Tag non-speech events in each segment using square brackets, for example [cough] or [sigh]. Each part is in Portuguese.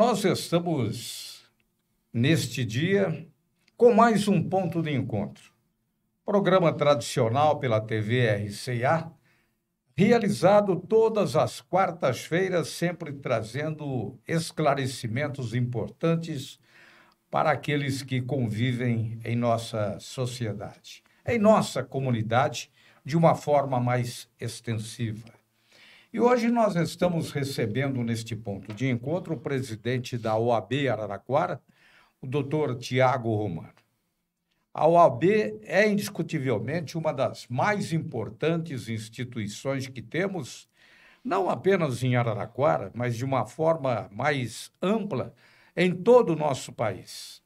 Nós estamos neste dia com mais um ponto de encontro. Programa tradicional pela TV RCA, realizado todas as quartas-feiras, sempre trazendo esclarecimentos importantes para aqueles que convivem em nossa sociedade, em nossa comunidade, de uma forma mais extensiva. E hoje nós estamos recebendo neste ponto de encontro o presidente da OAB Araraquara, o doutor Tiago Romano. A OAB é indiscutivelmente uma das mais importantes instituições que temos, não apenas em Araraquara, mas de uma forma mais ampla em todo o nosso país.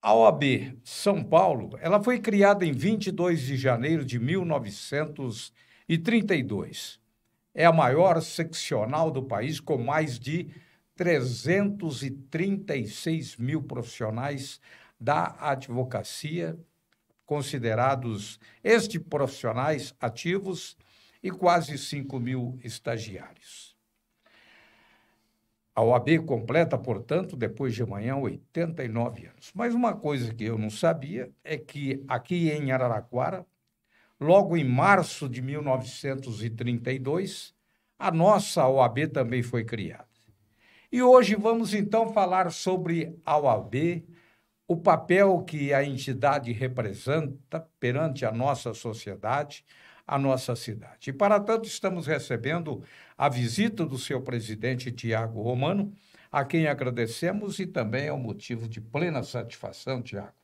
A OAB São Paulo, ela foi criada em 22 de janeiro de 1932 é a maior seccional do país, com mais de 336 mil profissionais da advocacia, considerados este profissionais ativos e quase 5 mil estagiários. A OAB completa, portanto, depois de amanhã, 89 anos. Mas uma coisa que eu não sabia é que aqui em Araraquara, Logo em março de 1932, a nossa OAB também foi criada. E hoje vamos então falar sobre a OAB, o papel que a entidade representa perante a nossa sociedade, a nossa cidade. E para tanto, estamos recebendo a visita do seu presidente Tiago Romano, a quem agradecemos e também é um motivo de plena satisfação, Tiago.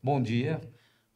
Bom dia.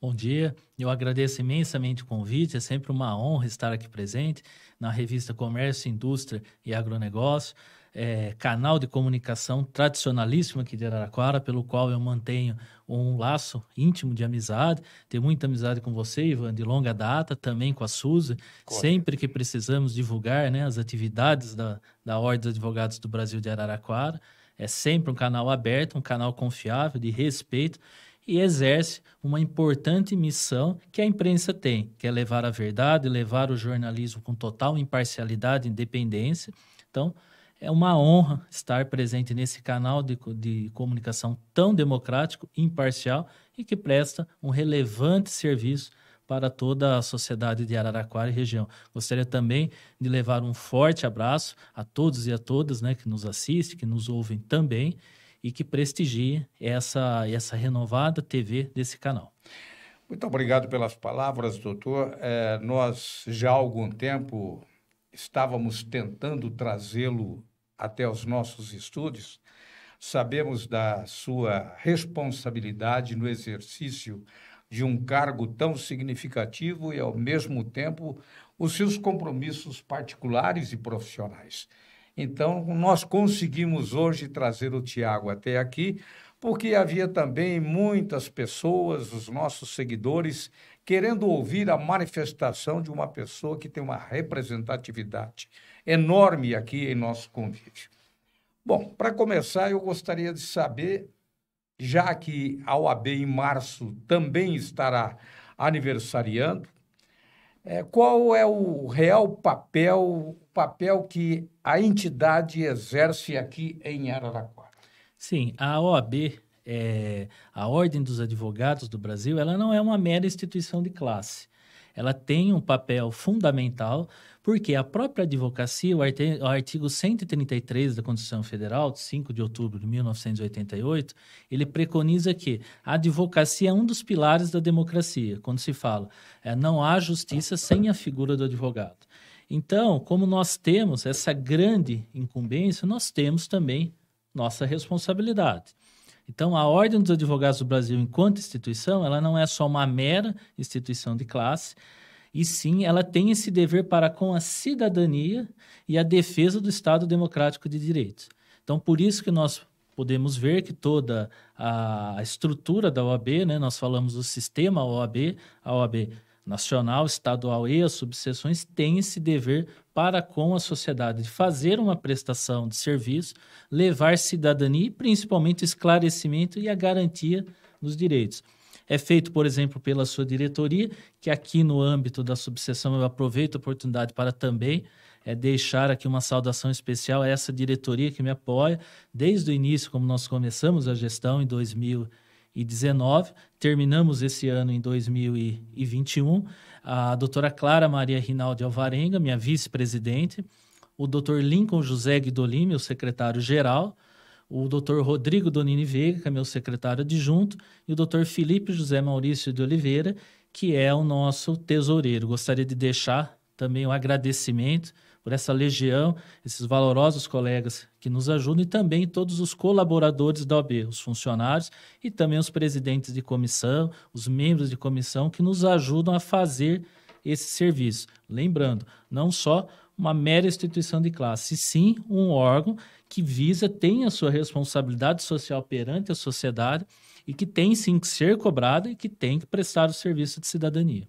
Bom dia, eu agradeço imensamente o convite, é sempre uma honra estar aqui presente na revista Comércio, Indústria e Agronegócio, é, canal de comunicação tradicionalíssimo aqui de Araraquara, pelo qual eu mantenho um laço íntimo de amizade, tenho muita amizade com você, Ivan, de longa data, também com a Suzy, Corre. sempre que precisamos divulgar né, as atividades da, da Ordem dos Advogados do Brasil de Araraquara, é sempre um canal aberto, um canal confiável, de respeito, e exerce uma importante missão que a imprensa tem, que é levar a verdade, levar o jornalismo com total imparcialidade e independência. Então, é uma honra estar presente nesse canal de, de comunicação tão democrático, imparcial e que presta um relevante serviço para toda a sociedade de Araraquara e região. Gostaria também de levar um forte abraço a todos e a todas né, que nos assistem, que nos ouvem também e que prestigie essa, essa renovada TV desse canal. Muito obrigado pelas palavras, doutor. É, nós já há algum tempo estávamos tentando trazê-lo até os nossos estúdios. Sabemos da sua responsabilidade no exercício de um cargo tão significativo e, ao mesmo tempo, os seus compromissos particulares e profissionais. Então, nós conseguimos hoje trazer o Tiago até aqui, porque havia também muitas pessoas, os nossos seguidores, querendo ouvir a manifestação de uma pessoa que tem uma representatividade enorme aqui em nosso convívio. Bom, para começar, eu gostaria de saber, já que a OAB em março também estará aniversariando, eh, qual é o real papel papel que a entidade exerce aqui em Araraquara. Sim, a OAB, é, a Ordem dos Advogados do Brasil, ela não é uma mera instituição de classe. Ela tem um papel fundamental, porque a própria advocacia, o artigo 133 da Constituição Federal, de 5 de outubro de 1988, ele preconiza que a advocacia é um dos pilares da democracia, quando se fala é, não há justiça sem a figura do advogado. Então, como nós temos essa grande incumbência, nós temos também nossa responsabilidade. Então, a Ordem dos Advogados do Brasil, enquanto instituição, ela não é só uma mera instituição de classe, e sim ela tem esse dever para com a cidadania e a defesa do Estado Democrático de Direito. Então, por isso que nós podemos ver que toda a estrutura da OAB, né, nós falamos do sistema OAB, a OAB nacional, estadual e as subseções têm esse dever para com a sociedade de fazer uma prestação de serviço, levar cidadania e principalmente esclarecimento e a garantia dos direitos. É feito, por exemplo, pela sua diretoria, que aqui no âmbito da subseção eu aproveito a oportunidade para também é deixar aqui uma saudação especial a essa diretoria que me apoia desde o início, como nós começamos a gestão em 2000 2019, terminamos esse ano em 2021. A doutora Clara Maria Rinaldi Alvarenga, minha vice-presidente, o doutor Lincoln José Guidolini, meu secretário-geral, o doutor Rodrigo Donini Veiga, que é meu secretário adjunto, e o doutor Felipe José Maurício de Oliveira, que é o nosso tesoureiro. Gostaria de deixar também um agradecimento por essa legião, esses valorosos colegas que nos ajudam e também todos os colaboradores da OAB, os funcionários e também os presidentes de comissão, os membros de comissão que nos ajudam a fazer esse serviço. Lembrando, não só uma mera instituição de classe, sim um órgão que visa, tem a sua responsabilidade social perante a sociedade e que tem sim que ser cobrado e que tem que prestar o serviço de cidadania.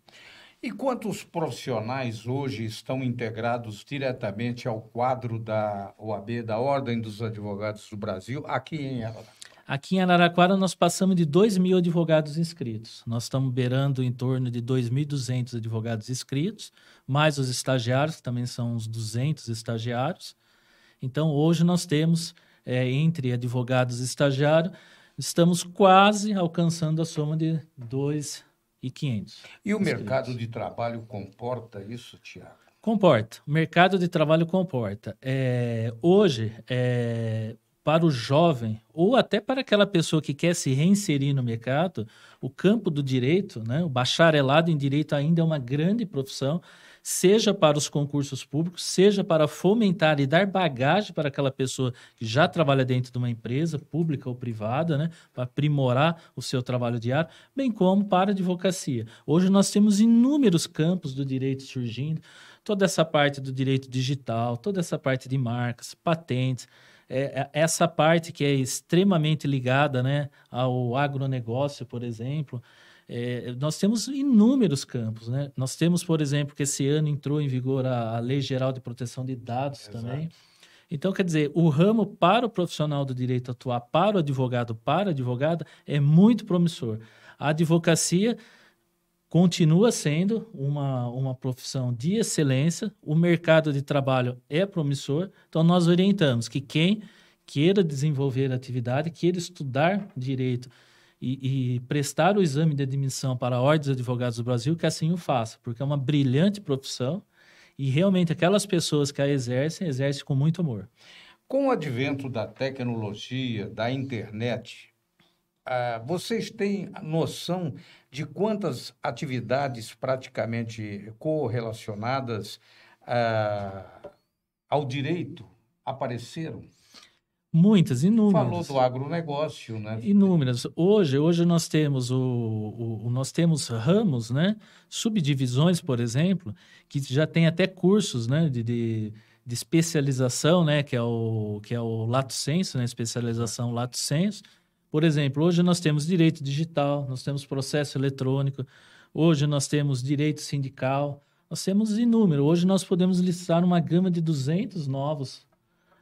E quantos profissionais hoje estão integrados diretamente ao quadro da OAB, da Ordem dos Advogados do Brasil, aqui em Araraquara? Aqui em Araraquara nós passamos de 2 mil advogados inscritos. Nós estamos beirando em torno de 2.200 advogados inscritos, mais os estagiários, que também são uns 200 estagiários. Então hoje nós temos, é, entre advogados e estagiários, estamos quase alcançando a soma de 2 e 500. E o mercado de trabalho comporta isso, Tiago? Comporta. O mercado de trabalho comporta. É, hoje, é, para o jovem, ou até para aquela pessoa que quer se reinserir no mercado, o campo do direito, né, o bacharelado em direito ainda é uma grande profissão seja para os concursos públicos, seja para fomentar e dar bagagem para aquela pessoa que já trabalha dentro de uma empresa, pública ou privada, né, para aprimorar o seu trabalho diário, bem como para a advocacia. Hoje nós temos inúmeros campos do direito surgindo, toda essa parte do direito digital, toda essa parte de marcas, patentes, é, é essa parte que é extremamente ligada né, ao agronegócio, por exemplo. É, nós temos inúmeros campos, né? Nós temos, por exemplo, que esse ano entrou em vigor a, a Lei Geral de Proteção de Dados Exato. também. Então, quer dizer, o ramo para o profissional do direito atuar, para o advogado, para a advogada, é muito promissor. A advocacia continua sendo uma, uma profissão de excelência, o mercado de trabalho é promissor, então nós orientamos que quem queira desenvolver atividade, queira estudar direito e, e, prestar o exame de admissão para a Ordem dos Advogados do Brasil, que assim o faça, porque é uma brilhante profissão e realmente aquelas pessoas que a exercem, exercem com muito amor. Com o advento da tecnologia, da internet, ah, vocês têm noção de quantas atividades praticamente correlacionadas ah, ao direito apareceram? Muitas, inúmeras. Falou do agronegócio, né? Inúmeras. Hoje, hoje nós temos o, o, nós temos ramos, né? Subdivisões, por exemplo, que já tem até cursos, né? De, de, de especialização, né? Que é o que é o lato senso, né? Especialização lato senso. Por exemplo, hoje nós temos direito digital, nós temos processo eletrônico, hoje nós temos direito sindical, nós temos inúmeros Hoje nós podemos listar uma gama de 200 novos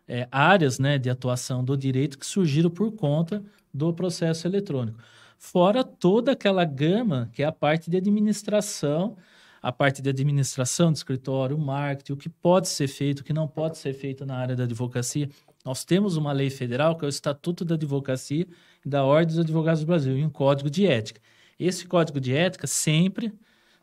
é, áreas né, de atuação do direito que surgiram por conta do processo eletrônico. Fora toda aquela gama que é a parte de administração, a parte de administração de escritório, marketing, o que pode ser feito, o que não pode ser feito na área da advocacia. Nós temos uma lei federal, que é o Estatuto da Advocacia e da Ordem dos Advogados do Brasil, e um código de ética. Esse código de ética sempre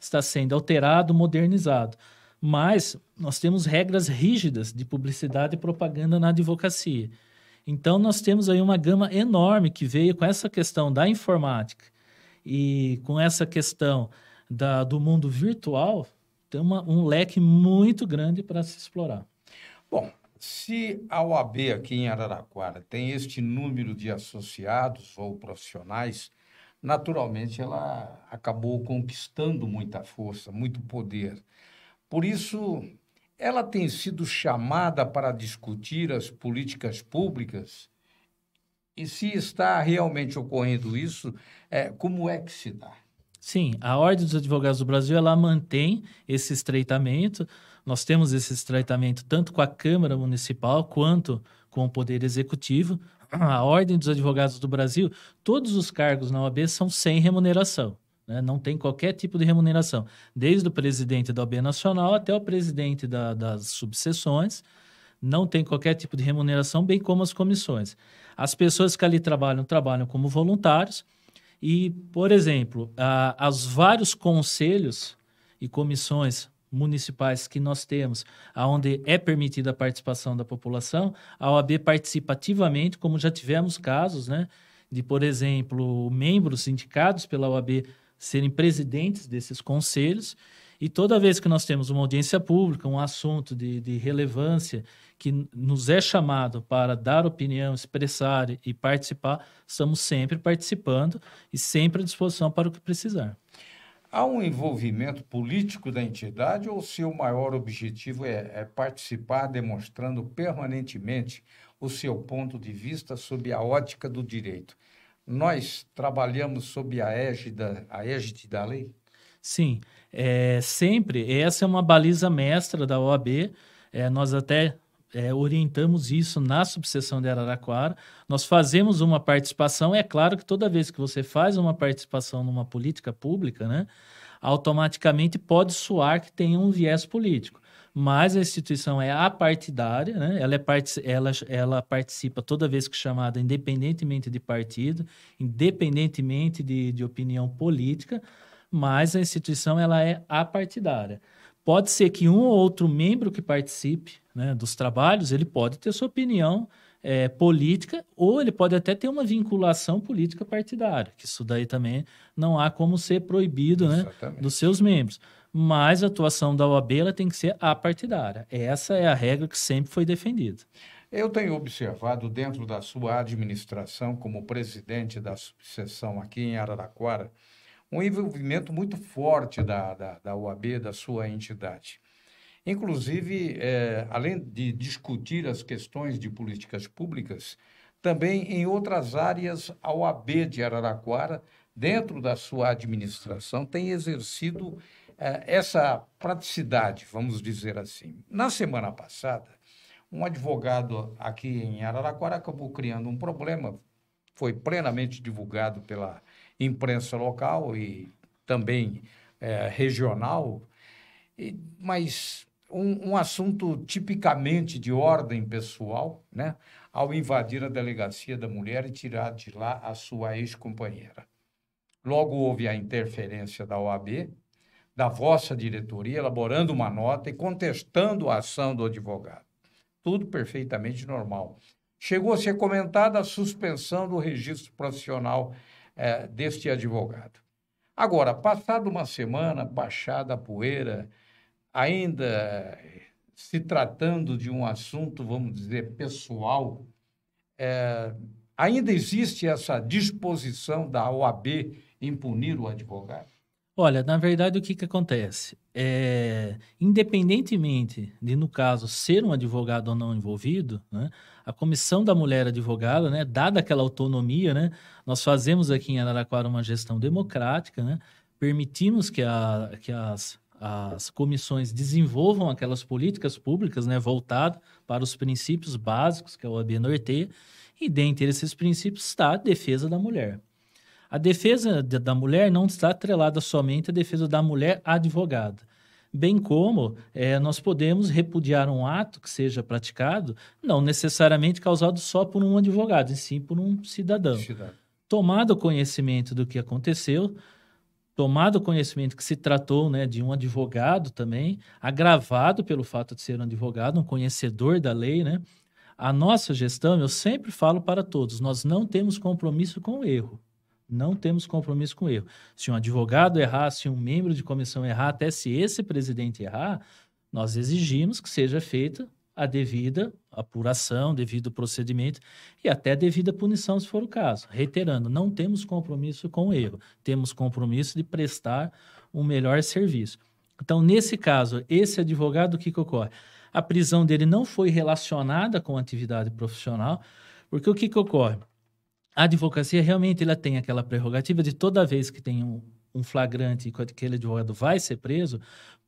está sendo alterado, modernizado. Mas nós temos regras rígidas de publicidade e propaganda na advocacia. Então, nós temos aí uma gama enorme que veio com essa questão da informática e com essa questão da, do mundo virtual, tem uma, um leque muito grande para se explorar. Bom, se a OAB aqui em Araraquara tem este número de associados ou profissionais, naturalmente ela acabou conquistando muita força, muito poder. Por isso, ela tem sido chamada para discutir as políticas públicas e se está realmente ocorrendo isso, é, como é que se dá? Sim, a Ordem dos Advogados do Brasil ela mantém esse estreitamento. Nós temos esse estreitamento tanto com a Câmara Municipal quanto com o Poder Executivo. A Ordem dos Advogados do Brasil, todos os cargos na OAB são sem remuneração. Né? Não tem qualquer tipo de remuneração, desde o presidente da OAB Nacional até o presidente da, das subseções, não tem qualquer tipo de remuneração, bem como as comissões. As pessoas que ali trabalham, trabalham como voluntários e, por exemplo, os as vários conselhos e comissões municipais que nós temos, aonde é permitida a participação da população, a OAB participa ativamente, como já tivemos casos, né? De, por exemplo, membros indicados pela OAB serem presidentes desses conselhos. E toda vez que nós temos uma audiência pública, um assunto de, de relevância que nos é chamado para dar opinião, expressar e participar, estamos sempre participando e sempre à disposição para o que precisar. Há um envolvimento político da entidade ou seu maior objetivo é, é, participar demonstrando permanentemente o seu ponto de vista sob a ótica do direito? nós trabalhamos sob a égida, a égide da lei? Sim, é, sempre. Essa é uma baliza mestra da OAB. É, nós até é, orientamos isso na subseção de Araraquara. Nós fazemos uma participação. É claro que toda vez que você faz uma participação numa política pública, né, automaticamente pode soar que tem um viés político mas a instituição é apartidária, né? ela, é part... ela, ela participa toda vez que chamada, independentemente de partido, independentemente de, de opinião política, mas a instituição ela é apartidária. Pode ser que um ou outro membro que participe né, dos trabalhos, ele pode ter sua opinião é, política, ou ele pode até ter uma vinculação política partidária, que isso daí também não há como ser proibido né, dos seus membros. Mas a atuação da OAB ela tem que ser apartidária. Essa é a regra que sempre foi defendida. Eu tenho observado dentro da sua administração, como presidente da subseção aqui em Araraquara, um envolvimento muito forte da, da, da OAB, da sua entidade. Inclusive, é, além de discutir as questões de políticas públicas, também em outras áreas, a OAB de Araraquara, dentro da sua administração, tem exercido é, essa praticidade, vamos dizer assim. Na semana passada, um advogado aqui em Araraquara acabou criando um problema, foi plenamente divulgado pela imprensa local e também é, regional, e, mas um, um assunto tipicamente de ordem pessoal, né? ao invadir a delegacia da mulher e tirar de lá a sua ex-companheira. Logo houve a interferência da OAB, da vossa diretoria, elaborando uma nota e contestando a ação do advogado. Tudo perfeitamente normal. Chegou a ser comentada a suspensão do registro profissional eh, deste advogado. Agora, passada uma semana, baixada a poeira, ainda eh, se tratando de um assunto, vamos dizer, pessoal, é, ainda existe essa disposição da OAB em punir o advogado? Olha, na verdade, o que, que acontece? É, independentemente de, no caso, ser um advogado ou não envolvido, né, a comissão da mulher advogada, né, dada aquela autonomia, né, nós fazemos aqui em Araraquara uma gestão democrática, né, permitimos que, a, que as as comissões desenvolvam aquelas políticas públicas né, voltadas para os princípios básicos que a é OAB norteia, e dentre esses princípios está a defesa da mulher. A defesa da mulher não está atrelada somente à defesa da mulher advogada, bem como é, nós podemos repudiar um ato que seja praticado, não necessariamente causado só por um advogado, e sim por um cidadão. cidadão. Tomado conhecimento do que aconteceu, tomado conhecimento que se tratou né, de um advogado também, agravado pelo fato de ser um advogado, um conhecedor da lei, né? A nossa gestão, eu sempre falo para todos, nós não temos compromisso com o erro. Não temos compromisso com o erro. Se um advogado errar, se um membro de comissão errar, até se esse presidente errar, nós exigimos que seja feita a devida apuração, devido procedimento e até devida punição, se for o caso. Reiterando, não temos compromisso com o erro, temos compromisso de prestar um melhor serviço. Então, nesse caso, esse advogado, o que, que ocorre? A prisão dele não foi relacionada com atividade profissional, porque o que, que ocorre? A advocacia realmente ela tem aquela prerrogativa de toda vez que tem um, um flagrante e aquele advogado vai ser preso,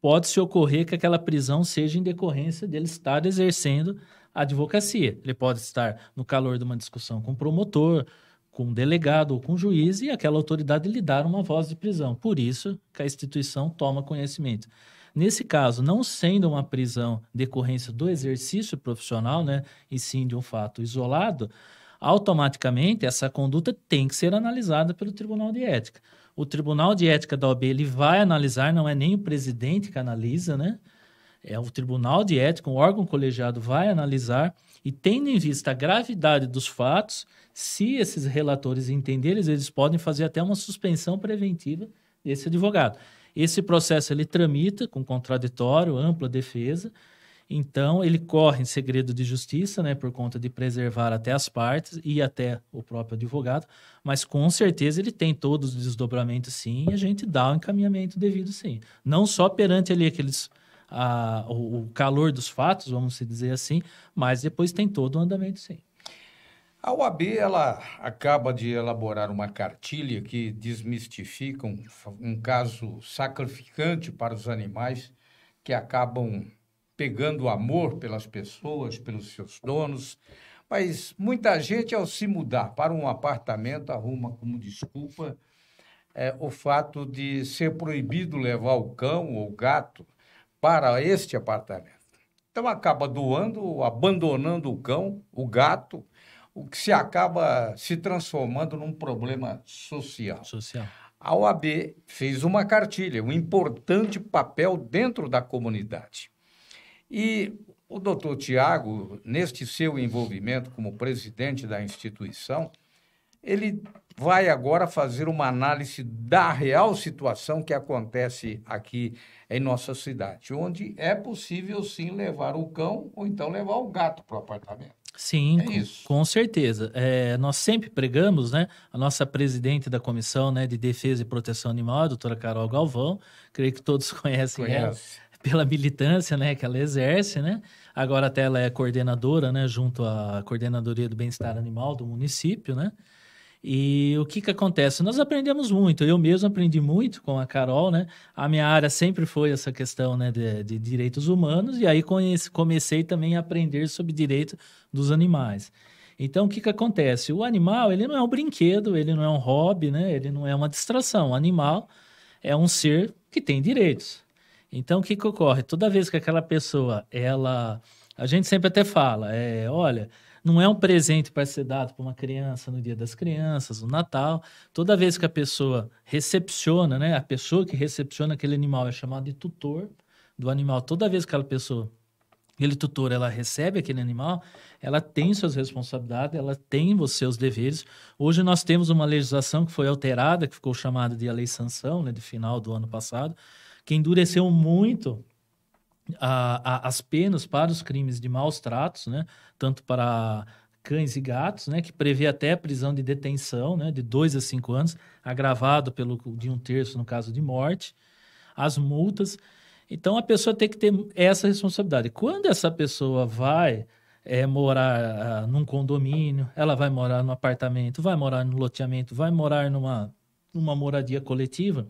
pode-se ocorrer que aquela prisão seja em decorrência dele estar exercendo a advocacia. Ele pode estar no calor de uma discussão com o promotor, com o delegado ou com o juiz e aquela autoridade lhe dar uma voz de prisão. Por isso que a instituição toma conhecimento. Nesse caso, não sendo uma prisão decorrência do exercício profissional, né, e sim de um fato isolado, automaticamente essa conduta tem que ser analisada pelo Tribunal de Ética o Tribunal de Ética da OAB ele vai analisar, não é nem o presidente que analisa, né? É o Tribunal de Ética, um órgão colegiado vai analisar e tendo em vista a gravidade dos fatos, se esses relatores entenderem, eles podem fazer até uma suspensão preventiva desse advogado. Esse processo ele tramita com contraditório, ampla defesa, então, ele corre em segredo de justiça, né, por conta de preservar até as partes e até o próprio advogado, mas com certeza ele tem todos os desdobramentos, sim, e a gente dá o encaminhamento devido, sim. Não só perante ali aqueles. A, o, o calor dos fatos, vamos dizer assim, mas depois tem todo o andamento, sim. A OAB ela acaba de elaborar uma cartilha que desmistifica um, um caso sacrificante para os animais que acabam pegando amor pelas pessoas, pelos seus donos. Mas muita gente, ao se mudar para um apartamento, arruma como desculpa é, o fato de ser proibido levar o cão ou o gato para este apartamento. Então acaba doando, abandonando o cão, o gato, o que se acaba se transformando num problema social. Social. A OAB fez uma cartilha, um importante papel dentro da comunidade. E o doutor Tiago, neste seu envolvimento como presidente da instituição, ele vai agora fazer uma análise da real situação que acontece aqui em nossa cidade, onde é possível sim levar o cão ou então levar o gato para o apartamento. Sim, é com certeza. É, nós sempre pregamos, né? A nossa presidente da Comissão né, de Defesa e Proteção Animal, a doutora Carol Galvão, creio que todos [laughs] conhecem Conhece. ela pela militância né, que ela exerce, né? Agora até ela é coordenadora, né? Junto à Coordenadoria do Bem-Estar Animal do município, né? E o que, que acontece? Nós aprendemos muito, eu mesmo aprendi muito com a Carol, né? A minha área sempre foi essa questão né, de, de direitos humanos, e aí conheci, comecei também a aprender sobre direito dos animais. Então, o que, que acontece? O animal, ele não é um brinquedo, ele não é um hobby, né? Ele não é uma distração. O animal é um ser que tem direitos. Então, o que, que ocorre? Toda vez que aquela pessoa, ela. A gente sempre até fala, é, olha, não é um presente para ser dado para uma criança no Dia das Crianças, no Natal. Toda vez que a pessoa recepciona, né? A pessoa que recepciona aquele animal é chamada de tutor do animal. Toda vez que aquela pessoa, ele tutor, ela recebe aquele animal, ela tem suas responsabilidades, ela tem os seus deveres. Hoje nós temos uma legislação que foi alterada, que ficou chamada de a Lei Sanção, né? De final do ano passado que endureceu muito a, a, as penas para os crimes de maus tratos, né? tanto para cães e gatos, né? que prevê até prisão de detenção né? de dois a cinco anos, agravado pelo de um terço no caso de morte, as multas. Então a pessoa tem que ter essa responsabilidade. Quando essa pessoa vai é, morar ah, num condomínio, ela vai morar num apartamento, vai morar num loteamento, vai morar numa, numa moradia coletiva,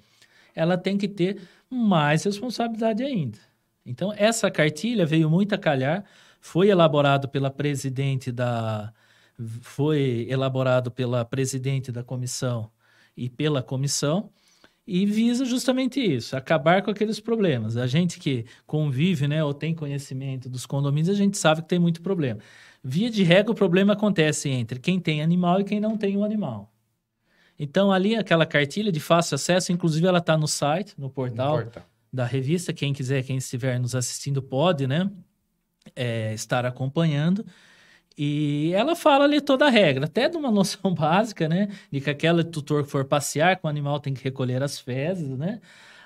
ela tem que ter mais responsabilidade ainda. Então, essa cartilha veio muito a calhar, foi elaborado pela presidente da foi elaborado pela presidente da comissão e pela comissão e visa justamente isso, acabar com aqueles problemas. A gente que convive, né, ou tem conhecimento dos condomínios, a gente sabe que tem muito problema. Via de regra, o problema acontece entre quem tem animal e quem não tem o animal. Então, ali, aquela cartilha de fácil acesso, inclusive ela está no site, no portal, da revista. Quem quiser, quem estiver nos assistindo, pode, né? É, estar acompanhando. E ela fala ali toda a regra, até de uma [laughs] noção básica, né? De que aquele tutor que for passear com o animal tem que recolher as fezes, né?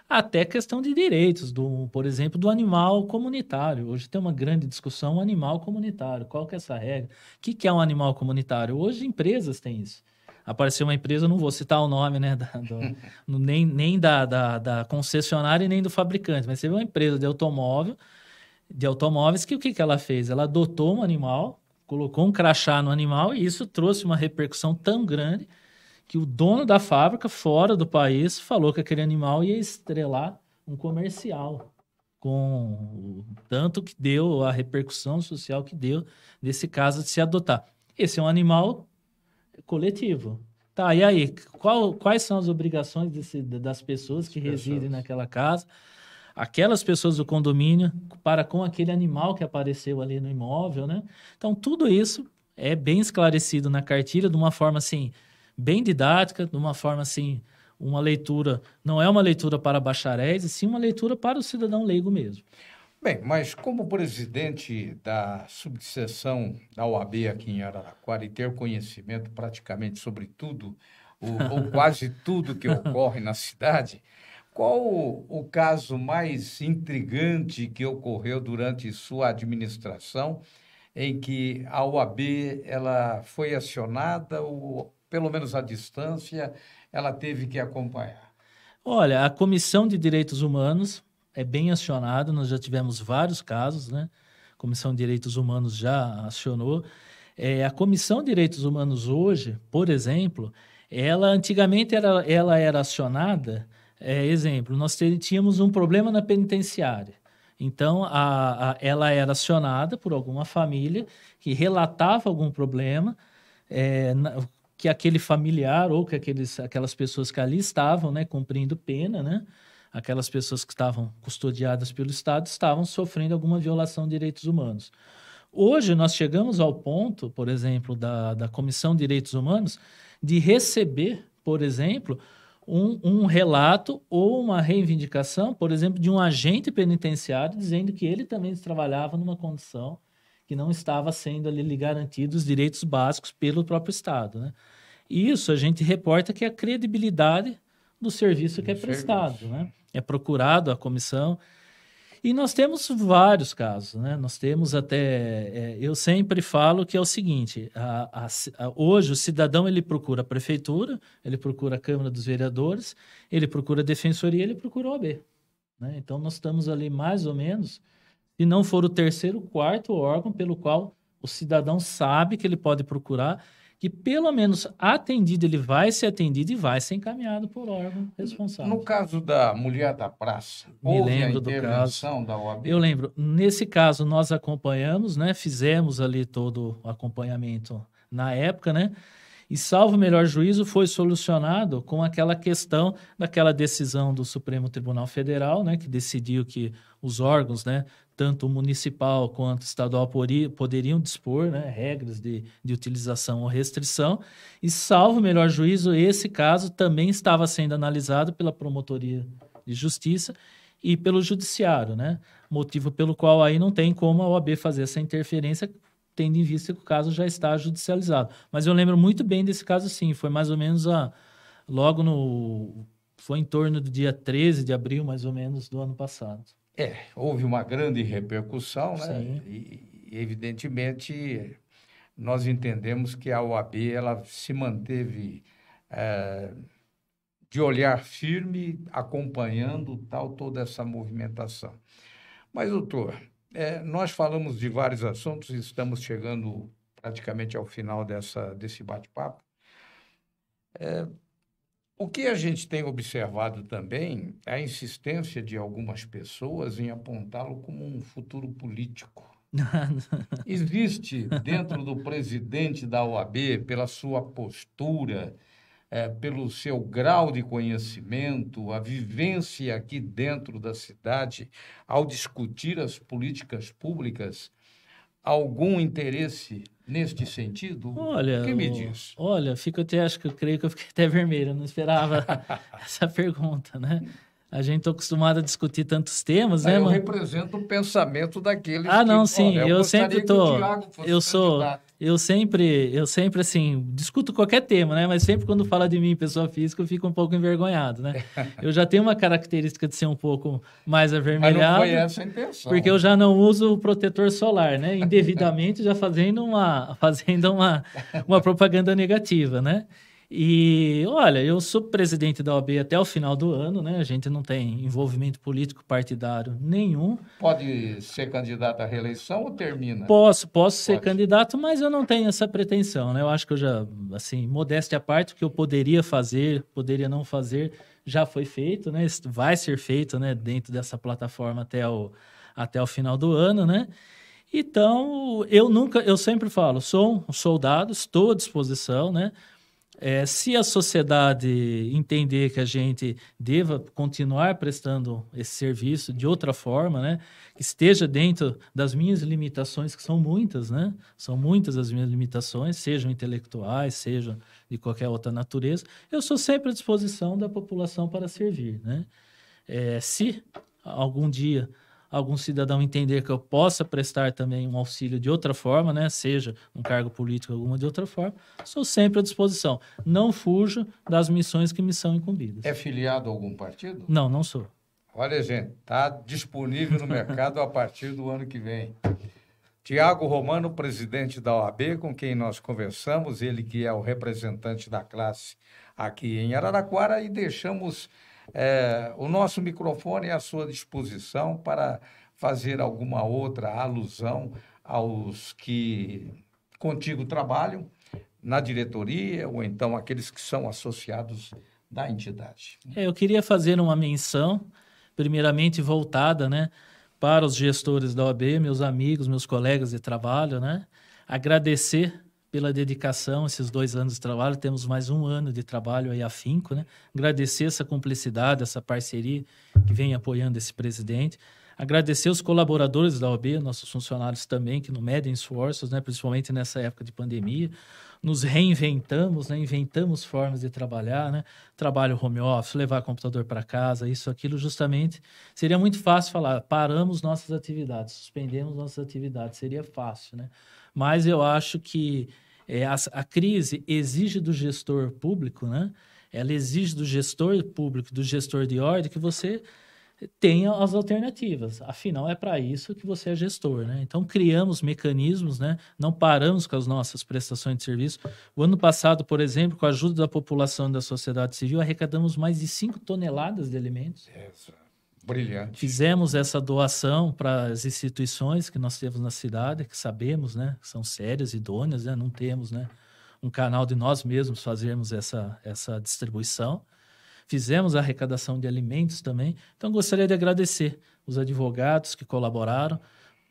Até questão de direitos, do, por exemplo, do animal comunitário. Hoje tem uma grande discussão, animal comunitário. Qual que é essa regra? O que, que é um animal comunitário? Hoje empresas têm isso apareceu uma empresa, não vou citar o nome, né? Da, do, nem nem da, da, da, concessionária e nem do fabricante, mas teve uma empresa de automóvel, de automóveis, que o que, que ela fez? Ela adotou um animal, colocou um crachá no animal e isso trouxe uma repercussão tão grande que o dono da fábrica, fora do país, falou que aquele animal ia estrelar um comercial com o tanto que deu, a repercussão social que deu desse caso de se adotar. Esse é um animal coletivo. Tá, e aí? Qual, quais são as obrigações desse, das pessoas que residem naquela casa? Aquelas pessoas do condomínio para com aquele animal que apareceu ali no imóvel, né? Então, tudo isso é bem esclarecido na cartilha de uma forma, assim, bem didática, de uma forma, assim, uma leitura... Não é uma leitura para bacharéis, e sim uma leitura para o cidadão leigo mesmo. Bem, mas como presidente da subseção da OAB aqui em Araraquara e ter conhecimento praticamente sobre tudo, ou, ou [laughs] quase tudo que ocorre na cidade, qual o caso mais intrigante que ocorreu durante sua administração em que a OAB ela foi acionada ou pelo menos à distância ela teve que acompanhar? Olha, a Comissão de Direitos Humanos é bem acionado, nós já tivemos vários casos, né? A Comissão de Direitos Humanos já acionou. É, a Comissão de Direitos Humanos hoje, por exemplo, ela antigamente era, ela era acionada, é, exemplo, nós tínhamos um problema na penitenciária. Então, a, a, ela era acionada por alguma família que relatava algum problema, é, na, que aquele familiar ou que aqueles, aquelas pessoas que ali estavam né, cumprindo pena, né? aquelas pessoas que estavam custodiadas pelo Estado estavam sofrendo alguma violação de direitos humanos. Hoje, nós chegamos ao ponto, por exemplo, da, da Comissão de Direitos Humanos, de receber, por exemplo, um, um, relato ou uma reivindicação, por exemplo, de um agente penitenciário dizendo que ele também trabalhava numa condição que não estava sendo ali lhe garantidos os direitos básicos pelo próprio Estado. Né? Isso a gente reporta que é a credibilidade do serviço que é prestado. Né? é procurado a comissão. E nós temos vários casos, né? Nós temos até, é, eu sempre falo que é o seguinte: a, a, a, hoje o cidadão ele procura a prefeitura, ele procura a Câmara dos Vereadores, ele procura a defensoria, ele procura o OAB. Né? Então nós estamos ali mais ou menos, se não for o terceiro, quarto órgão pelo qual o cidadão sabe que ele pode procurar que pelo menos atendido ele vai ser atendido e vai ser encaminhado por órgão responsável. No caso da mulher da praça, Me houve lembro a do caso. da OAB? Eu lembro. Nesse caso, nós acompanhamos, né? Fizemos ali todo o acompanhamento na época, né? E salvo melhor juízo, foi solucionado com aquela questão daquela decisão do Supremo Tribunal Federal, né, que decidiu que os órgãos, né, tanto municipal quanto estadual poderiam dispor né, regras de, de utilização ou restrição, e, salvo melhor juízo, esse caso também estava sendo analisado pela Promotoria de Justiça e pelo Judiciário, né? motivo pelo qual aí não tem como a OAB fazer essa interferência, tendo em vista que o caso já está judicializado. Mas eu lembro muito bem desse caso, sim, foi mais ou menos a, logo no. Foi em torno do dia 13 de abril, mais ou menos, do ano passado. É, houve uma grande repercussão, né? E, evidentemente, nós entendemos que a OAB ela se manteve é, de olhar firme, acompanhando tal toda essa movimentação. Mas, doutor, é, nós falamos de vários assuntos, e estamos chegando praticamente ao final dessa, desse bate-papo. É, o que a gente tem observado também é a insistência de algumas pessoas em apontá-lo como um futuro político. [laughs] Existe dentro do presidente da OAB, pela sua postura, é, pelo seu grau de conhecimento, a vivência aqui dentro da cidade, ao discutir as políticas públicas, algum interesse neste sentido? Olha, o que me diz? Olha, fico até, acho que eu creio que eu fiquei até vermelho, não esperava [laughs] essa pergunta, né? A gente está acostumado a discutir tantos temas, né, eu mano? Eu represento o pensamento daqueles Ah, não, que, sim, olha, eu, eu sempre estou. Eu sou, candidato eu sempre, eu sempre assim, discuto qualquer tema, né? Mas sempre quando fala de mim, pessoa física, eu fico um pouco envergonhado, né? [laughs] eu já tenho uma característica de ser um pouco mais avermelhado. Mas não foi essa a intenção. Porque eu já não uso o protetor solar, né? Indevidamente já fazendo uma, [laughs] fazendo uma, uma propaganda negativa, né? E olha, eu sou presidente da OAB até o final do ano, né? A gente não tem envolvimento político partidário nenhum. Pode ser candidato à reeleição ou termina? Posso, posso Pode. ser candidato, mas eu não tenho essa pretensão, né? Eu acho que eu já, assim, modéstia à parte, o que eu poderia fazer, poderia não fazer, já foi feito, né? Vai ser feito, né? Dentro dessa plataforma até o, até o final do ano, né? Então, eu nunca, eu sempre falo, sou um soldado, estou à disposição, né? É, se a sociedade entender que a gente deva continuar prestando esse serviço de outra forma, né, que esteja dentro das minhas limitações, que são muitas, né, são muitas as minhas limitações, sejam intelectuais, sejam de qualquer outra natureza, eu sou sempre à disposição da população para servir. Né? É, se algum dia algum cidadão entender que eu possa prestar também um auxílio de outra forma, né? Seja um cargo político, alguma de outra forma, sou sempre à disposição. Não fujo das missões que me são incumbidas. É filiado a algum partido? Não, não sou. Olha, gente, está disponível no mercado a partir do ano que vem. Tiago Romano, presidente da OAB, com quem nós conversamos, ele que é o representante da classe aqui em Araraquara, e deixamos é, o nosso microfone é à sua disposição para fazer alguma outra alusão aos que contigo trabalham na diretoria ou então aqueles que são associados da entidade. É, eu queria fazer uma menção, primeiramente voltada, né, para os gestores da OAB, meus amigos, meus colegas de trabalho, né, agradecer pela dedicação, esses dois anos de trabalho. Temos mais um ano de trabalho aí afinco, né? Agradecer essa cumplicidade, essa parceria que vem apoiando esse presidente. Agradecer os colaboradores da OAB, nossos funcionários também, que não medem esforços, né? principalmente nessa época de pandemia. Nos reinventamos, né? inventamos formas de trabalhar, né? trabalho home office, levar computador para casa, isso, aquilo, justamente. Seria muito fácil falar, paramos nossas atividades, suspendemos nossas atividades, seria fácil, né? Mas eu acho que é, a, a crise exige do gestor público, né? Ela exige do gestor público, do gestor de ordem, que você tenha as alternativas. Afinal, é para isso que você é gestor, né? Então, criamos mecanismos, né? Não paramos com as nossas prestações de serviço. O ano passado, por exemplo, com a ajuda da população e da sociedade civil, arrecadamos mais de 5 toneladas de alimentos. É, isso. É brilhante. Fizemos essa doação para as instituições que nós temos na cidade, que sabemos, né? São sérias, idôneas, né? Não temos, né? Um canal de nós mesmos fazermos essa, essa distribuição. Fizemos a arrecadação de alimentos também. Então, gostaria de agradecer os advogados que colaboraram,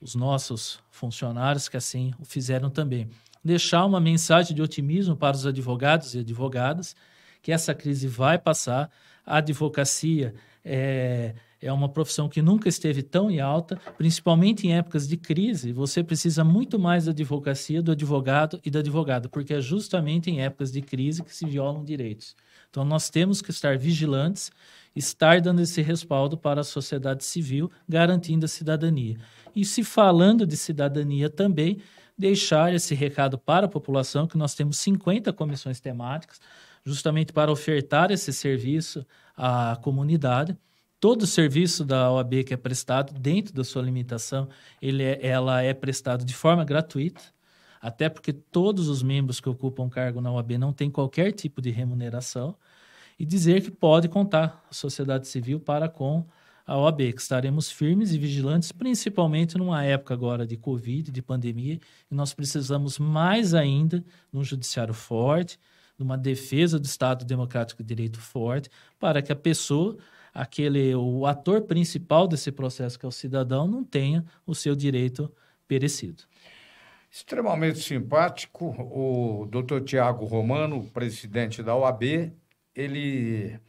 os nossos funcionários que assim o fizeram também. Deixar uma mensagem de otimismo para os advogados e advogadas, que essa crise vai passar. A advocacia é, é uma profissão que nunca esteve tão em alta, principalmente em épocas de crise. Você precisa muito mais da advocacia, do advogado e da advogada, porque é justamente em épocas de crise que se violam direitos. Então, nós temos que estar vigilantes, estar dando esse respaldo para a sociedade civil, garantindo a cidadania. E se falando de cidadania também, deixar esse recado para a população que nós temos 50 comissões temáticas, justamente para ofertar esse serviço à comunidade todo o serviço da OAB que é prestado dentro da sua limitação, ele é, ela é prestado de forma gratuita até porque todos os membros que ocupam cargo na OAB não têm qualquer tipo de remuneração, e dizer que pode contar a sociedade civil para com a OAB, que estaremos firmes e vigilantes, principalmente numa época agora de Covid, de pandemia, e nós precisamos mais ainda de um judiciário forte, de uma defesa do Estado Democrático de Direito forte, para que a pessoa, aquele o ator principal desse processo que é o cidadão, não tenha o seu direito perecido. Extremamente simpático, o doutor Tiago Romano, presidente da OAB, ele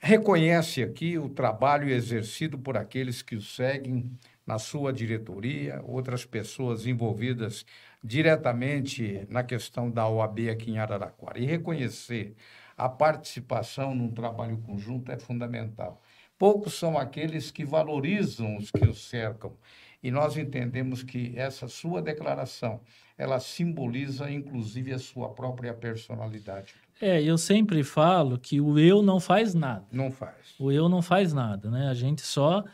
reconhece aqui o trabalho exercido por aqueles que o seguem na sua diretoria, outras pessoas envolvidas diretamente na questão da OAB aqui em Araraquara. E reconhecer a participação num trabalho conjunto é fundamental. Poucos são aqueles que valorizam os que o cercam e nós entendemos que essa sua declaração, ela simboliza inclusive a sua própria personalidade. É, eu sempre falo que o eu não faz nada. Não faz. O eu não faz nada, né? A gente só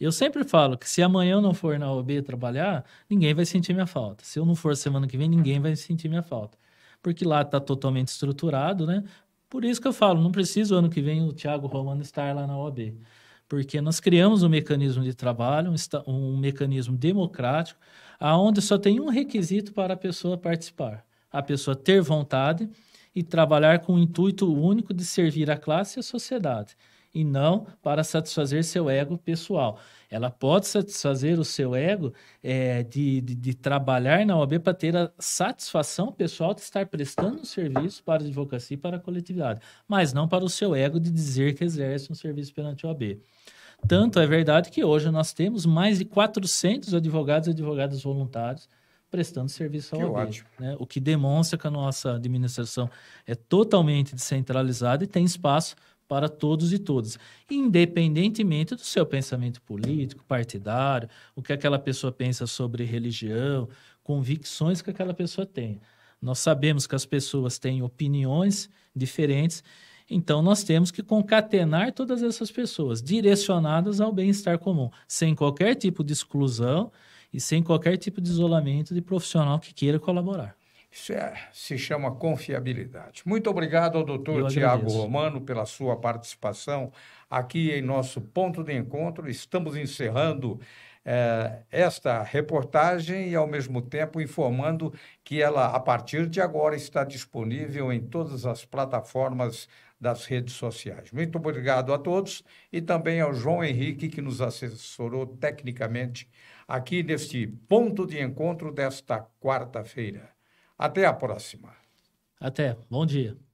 eu sempre falo que se amanhã eu não for na OB trabalhar, ninguém vai sentir minha falta. Se eu não for semana que vem, ninguém vai sentir minha falta. Porque lá está totalmente estruturado, né? Por isso que eu falo, não preciso ano que vem o Thiago Romano estar lá na OB porque nós criamos um mecanismo de trabalho, um, um mecanismo democrático, aonde só tem um requisito para a pessoa participar: a pessoa ter vontade e trabalhar com o intuito único de servir a classe e a sociedade, e não para satisfazer seu ego pessoal. Ela pode satisfazer o seu ego é, de, de, de, trabalhar na OAB para ter a satisfação pessoal de estar prestando um serviço para a advocacia e para a coletividade, mas não para o seu ego de dizer que exerce um serviço perante a OAB. Tanto é verdade que hoje nós temos mais de 400 advogados e advogadas voluntários prestando serviço ao OAB. Né? O que demonstra que a nossa administração é totalmente descentralizada e tem espaço para todos e todas, independentemente do seu pensamento político, partidário, o que aquela pessoa pensa sobre religião, convicções que aquela pessoa tem. Nós sabemos que as pessoas têm opiniões diferentes então, nós temos que concatenar todas essas pessoas direcionadas ao bem-estar comum, sem qualquer tipo de exclusão e sem qualquer tipo de isolamento de profissional que queira colaborar. Isso é, se chama confiabilidade. Muito obrigado ao doutor Tiago Romano pela sua participação aqui em nosso ponto de encontro. Estamos encerrando é, esta reportagem e, ao mesmo tempo, informando que ela, a partir de agora, está disponível em todas as plataformas das redes sociais. Muito obrigado a todos e também ao João Henrique, que nos assessorou tecnicamente aqui neste ponto de encontro desta quarta-feira. Até a próxima. Até. Bom dia.